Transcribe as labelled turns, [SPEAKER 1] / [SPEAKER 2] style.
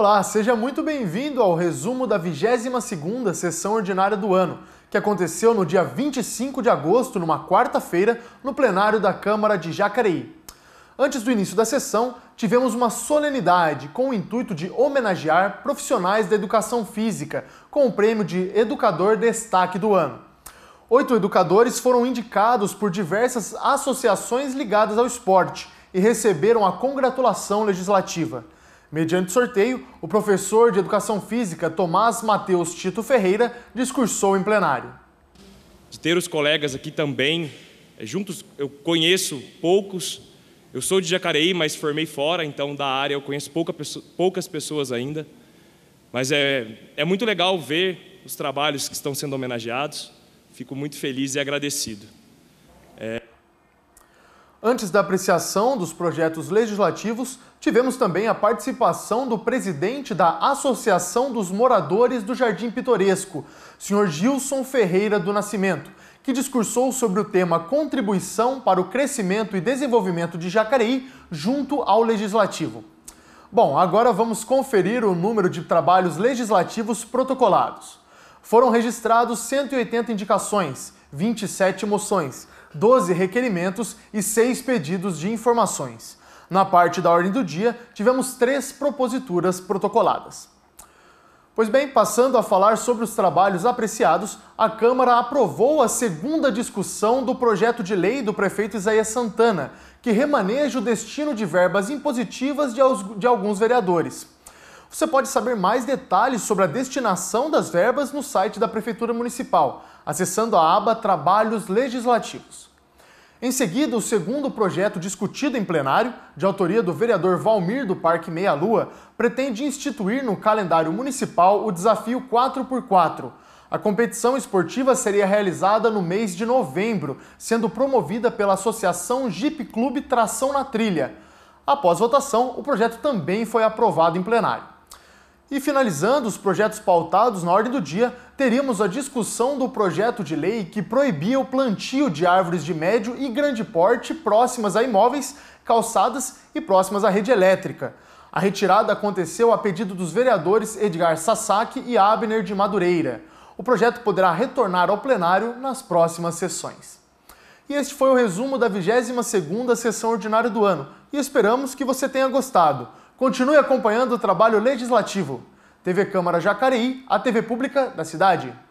[SPEAKER 1] Olá, seja muito bem-vindo ao resumo da 22ª sessão ordinária do ano, que aconteceu no dia 25 de agosto, numa quarta-feira, no plenário da Câmara de Jacareí. Antes do início da sessão, tivemos uma solenidade com o intuito de homenagear profissionais da educação física, com o prêmio de Educador Destaque do Ano. Oito educadores foram indicados por diversas associações ligadas ao esporte e receberam a congratulação legislativa. Mediante sorteio, o professor de Educação Física Tomás Mateus Tito Ferreira discursou em plenário.
[SPEAKER 2] De ter os colegas aqui também, é, juntos eu conheço poucos. Eu sou de Jacareí, mas formei fora, então da área eu conheço pouca, poucas pessoas ainda. Mas é, é muito legal ver os trabalhos que estão sendo homenageados. Fico muito feliz e agradecido. É...
[SPEAKER 1] Antes da apreciação dos projetos legislativos, tivemos também a participação do presidente da Associação dos Moradores do Jardim Pitoresco, senhor Gilson Ferreira do Nascimento, que discursou sobre o tema Contribuição para o Crescimento e Desenvolvimento de Jacareí junto ao Legislativo. Bom, agora vamos conferir o número de trabalhos legislativos protocolados. Foram registrados 180 indicações, 27 moções 12 requerimentos e 6 pedidos de informações. Na parte da ordem do dia, tivemos três proposituras protocoladas. Pois bem, passando a falar sobre os trabalhos apreciados, a Câmara aprovou a segunda discussão do projeto de lei do prefeito Isaías Santana, que remaneja o destino de verbas impositivas de alguns vereadores. Você pode saber mais detalhes sobre a destinação das verbas no site da Prefeitura Municipal, acessando a aba Trabalhos Legislativos. Em seguida, o segundo projeto discutido em plenário, de autoria do vereador Valmir do Parque Meia Lua, pretende instituir no calendário municipal o desafio 4x4. A competição esportiva seria realizada no mês de novembro, sendo promovida pela Associação Jeep Clube Tração na Trilha. Após votação, o projeto também foi aprovado em plenário. E finalizando os projetos pautados na ordem do dia, teríamos a discussão do projeto de lei que proibia o plantio de árvores de médio e grande porte próximas a imóveis, calçadas e próximas à rede elétrica. A retirada aconteceu a pedido dos vereadores Edgar Sasaki e Abner de Madureira. O projeto poderá retornar ao plenário nas próximas sessões. E este foi o resumo da 22ª sessão ordinária do ano, e esperamos que você tenha gostado. Continue acompanhando o trabalho legislativo. TV Câmara Jacareí, a TV pública da cidade.